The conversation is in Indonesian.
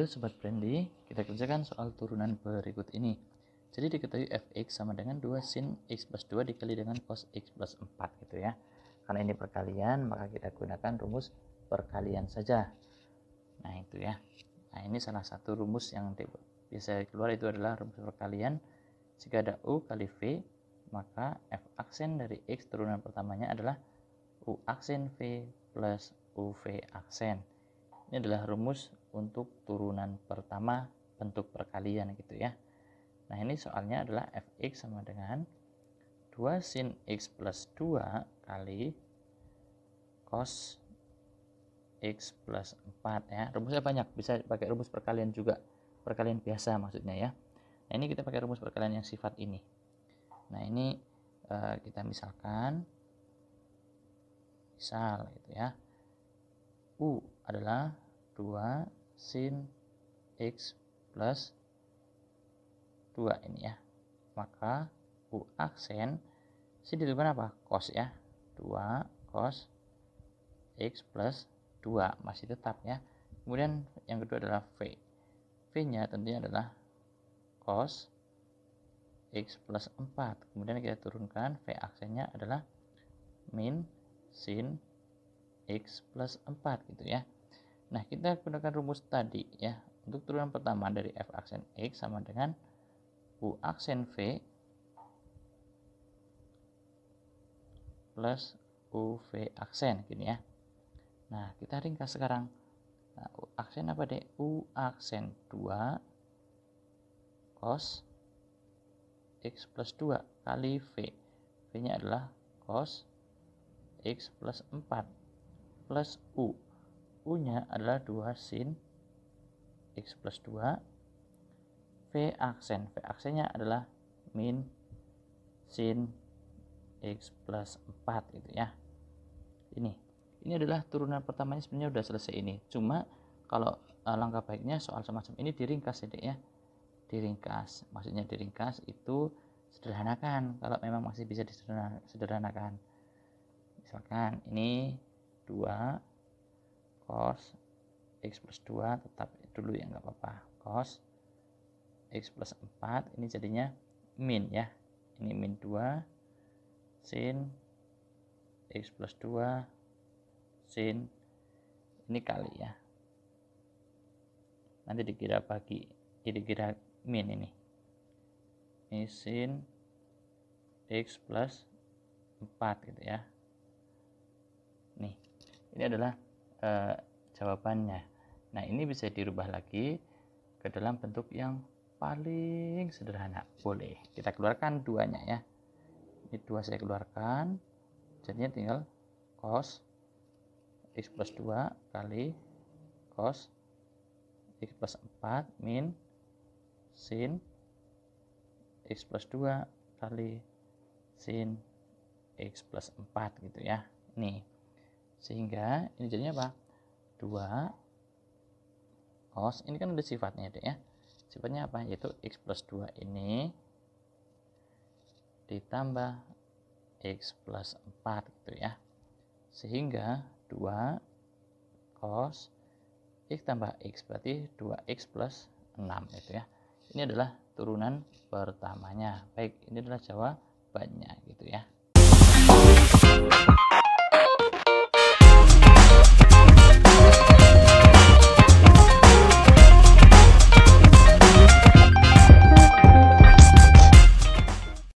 Lalu sobat Brandy, kita kerjakan soal turunan berikut ini. Jadi diketahui fx sama dengan 2 sin x plus 2 dikali dengan cos x plus 4 gitu ya. Karena ini perkalian, maka kita gunakan rumus perkalian saja. Nah itu ya. Nah ini salah satu rumus yang bisa keluar itu adalah rumus perkalian. Jika ada U kali V, maka F aksen dari X turunan pertamanya adalah U aksen V plus UV aksen. Ini adalah rumus untuk turunan pertama bentuk perkalian gitu ya. Nah ini soalnya adalah fx sama dengan 2 sin x plus 2 kali cos x plus 4 ya. Rumusnya banyak, bisa pakai rumus perkalian juga. Perkalian biasa maksudnya ya. Nah ini kita pakai rumus perkalian yang sifat ini. Nah ini eh, kita misalkan misal gitu ya. U adalah 2 sin X plus 2 ini ya. Maka U aksen sin depan apa? Cos ya. 2 cos X plus 2 masih tetap ya. Kemudian yang kedua adalah V. V-nya tentunya adalah cos X plus 4. Kemudian kita turunkan V aksennya adalah min sin X plus 4 gitu ya. Nah, kita gunakan rumus tadi ya. Untuk turunan pertama dari F aksen X sama dengan U aksen V plus u v aksen gini ya. Nah, kita ringkas sekarang. Nah, U aksen apa deh? U aksen 2 cos X plus 2 kali V. V-nya adalah cos X plus 4 plus U U-nya adalah 2 sin X plus 2. V aksen. V aksennya adalah min sin X plus 4 gitu ya. Ini. Ini adalah turunan pertamanya sebenarnya sudah selesai ini. Cuma kalau uh, langkah baiknya soal semacam ini diringkas ya ya. Diringkas. Maksudnya diringkas itu sederhanakan kalau memang masih bisa disederhanakan. Misalkan ini 2 cos x plus 2 tetap dulu ya nggak apa-apa cos x plus 4 ini jadinya min ya ini min 2 sin x plus 2 sin ini kali ya nanti dikira bagi kira min ini ini sin x plus 4 gitu ya nih ini adalah e, jawabannya. Nah, ini bisa dirubah lagi ke dalam bentuk yang paling sederhana. Boleh. Kita keluarkan duanya ya. Ini dua saya keluarkan. Jadinya tinggal cos x plus 2 kali cos x plus 4 min sin x plus 2 kali sin x plus 4 gitu ya. Nih, sehingga ini jadinya apa? 2 cos. Ini kan udah sifatnya deh ya. Sifatnya apa? Yaitu x plus 2 ini ditambah x plus 4 gitu ya. Sehingga 2 cos x tambah x berarti 2x plus 6 gitu ya. Ini adalah turunan pertamanya. Baik, ini adalah jawabannya gitu ya.